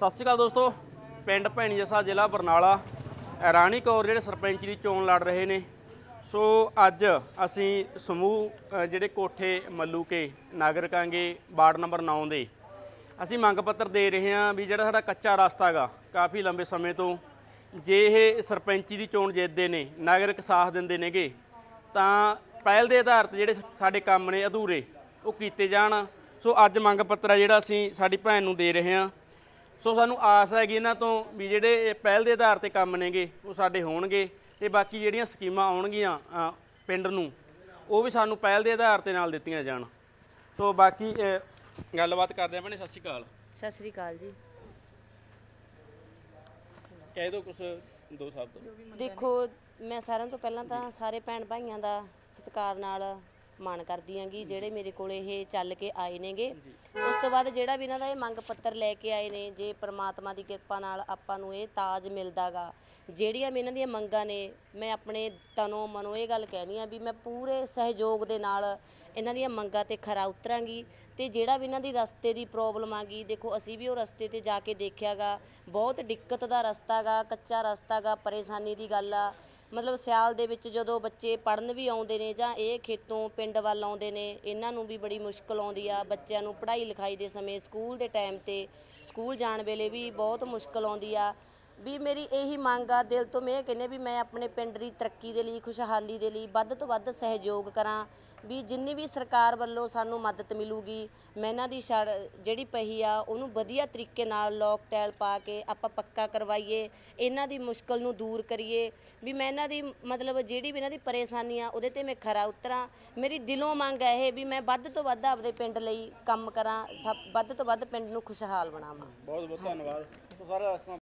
ਸਤਿ ਸ਼੍ਰੀ ਅਕਾਲ ਦੋਸਤੋ ਪਿੰਡ ਭੈਣੀ ਜਸਾ ਜ਼ਿਲ੍ਹਾ ਬਰਨਾਲਾ ਰਾਣੀ ਕੌਰ ਜਿਹੜੇ ਸਰਪੰਚ ਦੀ ਚੋਣ ਲੜ ਰਹੇ ਨੇ ਸੋ ਅੱਜ ਅਸੀਂ ਸਮੂਹ ਜਿਹੜੇ ਕੋਠੇ ਮੱਲੂ ਕੇ ਨਾਗਰਿਕਾਂਗੇ ਵਾਰਡ ਨੰਬਰ 9 ਦੇ ਅਸੀਂ ਮੰਗ ਪੱਤਰ ਦੇ ਰਹੇ ਹਾਂ ਵੀ ਜਿਹੜਾ ਸਾਡਾ ਕੱਚਾ ਰਸਤਾ ਹੈਗਾ ਕਾਫੀ ਲੰਬੇ ਸਮੇਂ ਤੋਂ ਜੇ ਇਹ ਸਰਪੰਚੀ ਦੀ ਚੋਣ ਜਿੱਤਦੇ ਨੇ ਨਾਗਰਿਕ ਸਾਥ ਦਿੰਦੇ ਨੇਗੇ ਤਾਂ ਪਹਿਲ ਦੇ ਆਧਾਰ ਤੇ ਜਿਹੜੇ ਸਾਡੇ ਕੰਮ ਨੇ ਅਧੂਰੇ ਉਹ ਕੀਤੇ ਜਾਣ ਸੋ ਅੱਜ ਮੰਗ ਪੱਤਰ ਜਿਹੜਾ ਅਸੀਂ ਸਾਡੀ ਭੈਣ ਨੂੰ ਦੇ ਰਹੇ ਹਾਂ ਸੋ ਸਾਨੂੰ ਆਸ ਹੈਗੀ ਇਹਨਾਂ ਤੋਂ ਵੀ ਜਿਹੜੇ ਪਹਿਲ ਦੇ ਆਧਾਰ ਤੇ ਕੰਮ ਨੇਗੇ ਉਹ ਸਾਡੇ ਹੋਣਗੇ ਤੇ ਬਾਕੀ ਜਿਹੜੀਆਂ ਸਕੀਮਾਂ ਆਉਣਗੀਆਂ ਪਿੰਡ ਨੂੰ ਉਹ ਵੀ ਸਾਨੂੰ ਪਹਿਲ ਦੇ ਆਧਾਰ ਤੇ ਨਾਲ ਦਿੱਤੀਆਂ ਜਾਣ ਸੋ ਬਾਕੀ ਗੱਲਬਾਤ ਕਰਦੇ ਆਂ ਭੈਣੇ ਸਤਿ ਸ਼੍ਰੀ ਅਕਾਲ ਸਤਿ ਸ਼੍ਰੀ ਅਕਾਲ ਜੀ ਕਹਿ ਦੋ ਕੁਝ ਦੋ ਸ਼ਬਦ ਦੇਖੋ ਮੈਂ ਸਾਰਿਆਂ ਤੋਂ ਪਹਿਲਾਂ ਤਾਂ ਸਾਰੇ ਭੈਣ ਭਾਈਆਂ ਦਾ ਸਤਿਕਾਰ ਨਾਲ ਮਾਣ ਕਰਦੀ ਆਂਗੀ ਜਿਹੜੇ ਮੇਰੇ ਕੋਲ ਇਹ ਚੱਲ ਕੇ ਆਏ ਨੇਗੇ ਉਸ ਤੋਂ ਬਾਅਦ ਜਿਹੜਾ ਵੀ ਇਹਨਾਂ ਦਾ ਇਹ ਮੰਗ ਪੱਤਰ ਲੈ ਕੇ ਆਏ ਨੇ ਜੇ ਪ੍ਰਮਾਤਮਾ ਦੀ ਕਿਰਪਾ ਨਾਲ ਆਪਾਂ ਨੂੰ ਇਹ ਤਾਜ ਮਿਲਦਾਗਾ ਜਿਹੜੀਆਂ ਵੀ ਇਹਨਾਂ ਦੀਆਂ ਮੰਗਾਂ ਨੇ ਮੈਂ ਆਪਣੇ ਤਨੋਂ ਮਨੋਂ ਇਹ ਗੱਲ ਕਹਿਣੀ ਆ ਵੀ ਮੈਂ ਪੂਰੇ ਸਹਿਯੋਗ ਦੇ ਨਾਲ ਇਹਨਾਂ ਦੀਆਂ ਮੰਗਾਂ ਤੇ ਖਰਾ ਉਤਰਾਂਗੀ ਤੇ ਜਿਹੜਾ ਵੀ ਇਹਨਾਂ ਦੀ ਰਸਤੇ ਦੀ ਪ੍ਰੋਬਲਮ ਆਗੀ ਦੇਖੋ ਅਸੀਂ ਵੀ ਉਹ ਰਸਤੇ ਤੇ ਜਾ ਕੇ ਦੇਖਿਆਗਾ ਬਹੁਤ ਦਿੱਕਤ ਦਾ ਰਸਤਾਗਾ ਕੱਚਾ ਰਸਤਾਗਾ ਪਰੇਸ਼ਾਨੀ ਦੀ ਗੱਲ ਆ ਮਤਲਬ ਸਿਆਲ ਦੇ ਵਿੱਚ ਜਦੋਂ ਬੱਚੇ ਪੜਨ ਵੀ ਆਉਂਦੇ ਨੇ ਜਾਂ ਇਹ ਖੇਤੋਂ ਪਿੰਡ ਵੱਲ ਆਉਂਦੇ ਨੇ ਇਹਨਾਂ ਨੂੰ ਵੀ ਬੜੀ ਮੁਸ਼ਕਲ ਆਉਂਦੀ ਆ ਬੱਚਿਆਂ ਨੂੰ ਪੜ੍ਹਾਈ ਲਿਖਾਈ ਦੇ ਸਮੇਂ ਸਕੂਲ ਦੇ ਟਾਈਮ ਤੇ ਸਕੂਲ ਜਾਣ ਵੇਲੇ ਵੀ ਬਹੁਤ ਮੁਸ਼ਕਲ ਆਉਂਦੀ ਆ ਵੀ ਮੇਰੀ ਇਹੀ ਮੰਗ ਆ ਦਿਲ ਤੋਂ ਮੈਂ ਕਹਿੰਨੇ ਵੀ ਮੈਂ ਆਪਣੇ ਪਿੰਡ ਦੀ ਤਰੱਕੀ ਦੇ ਲਈ ਖੁਸ਼ਹਾਲੀ ਦੇ ਲਈ ਵੱਧ ਤੋਂ ਵੱਧ ਸਹਿਯੋਗ ਕਰਾਂ ਵੀ ਜਿੰਨੀ ਵੀ ਸਰਕਾਰ ਵੱਲੋਂ ਸਾਨੂੰ ਮਦਦ ਮਿਲੂਗੀ ਮੈਂ ਇਹਨਾਂ ਦੀ ਜਿਹੜੀ ਪਹੀ ਆ ਉਹਨੂੰ ਵਧੀਆ ਤਰੀਕੇ ਨਾਲ ਲੋਕ ਤੈਲ ਪਾ ਕੇ ਆਪਾਂ ਪੱਕਾ ਕਰਵਾਈਏ ਇਹਨਾਂ ਦੀ ਮੁਸ਼ਕਲ ਨੂੰ ਦੂਰ ਕਰੀਏ ਵੀ ਮੈਂ ਇਹਨਾਂ ਦੀ ਮਤਲਬ ਜਿਹੜੀ ਵੀ ਇਹਨਾਂ ਦੀ ਪਰੇਸ਼ਾਨੀ ਆ ਉਹਦੇ ਤੇ ਮੈਂ ਖਰਾ ਉਤਰਾਂ ਮੇਰੀ ਦਿਲੋਂ ਮੰਗ ਹੈ ਇਹ ਵੀ ਮੈਂ ਵੱਧ ਤੋਂ ਵੱਧ ਆਪਦੇ ਪਿੰਡ ਲਈ ਕੰਮ ਕਰਾਂ ਵੱਧ ਤੋਂ ਵੱਧ ਪਿੰਡ ਨੂੰ ਖੁਸ਼ਹਾਲ ਬਣਾਵਾਂ ਬਹੁਤ ਬਹੁਤ ਧੰਨਵਾਦ ਸਾਰਾ